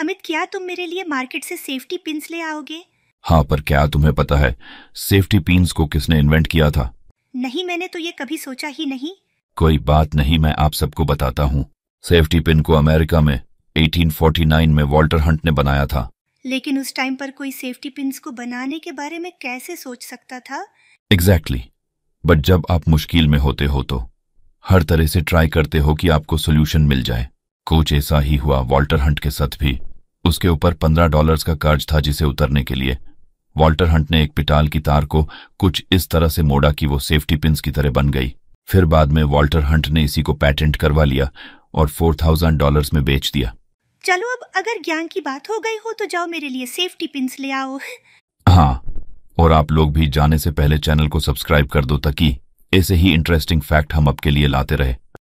अमित क्या तुम मेरे लिए मार्केट से सेफ्टी पिंस ले आओगे हाँ पर क्या तुम्हें पता है सेफ्टी पिंस को किसने इन्वेंट किया था नहीं मैंने तो ये कभी सोचा ही नहीं कोई बात नहीं मैं आप सबको बताता हूँ सेफ्टी पिन को अमेरिका में 1849 में वॉल्टर हंट ने बनाया था लेकिन उस टाइम पर कोई सेफ्टी पिन को बनाने के बारे में कैसे सोच सकता था एग्जैक्टली exactly. बट जब आप मुश्किल में होते हो तो हर तरह से ट्राई करते हो कि आपको सोल्यूशन मिल जाए कुछ ऐसा ही हुआ वॉल्टर हंट के साथ भी उसके ऊपर पंद्रह डॉलर्स का कर्ज था जिसे उतरने के लिए वॉल्टर हंट ने एक पिटाल की तार को कुछ इस तरह से मोड़ा कि वो सेफ्टी पिंस की तरह बन गई फिर बाद में वॉल्टर हंट ने इसी को पेटेंट करवा लिया और फोर थाउजेंड डॉलर में बेच दिया चलो अब अगर ज्ञान की बात हो गई हो तो जाओ मेरे लिए सेफ्टी पिंस ले आओ हाँ और आप लोग भी जाने से पहले चैनल को सब्सक्राइब कर दो ताकि ऐसे ही इंटरेस्टिंग फैक्ट हम आपके लिए लाते रहे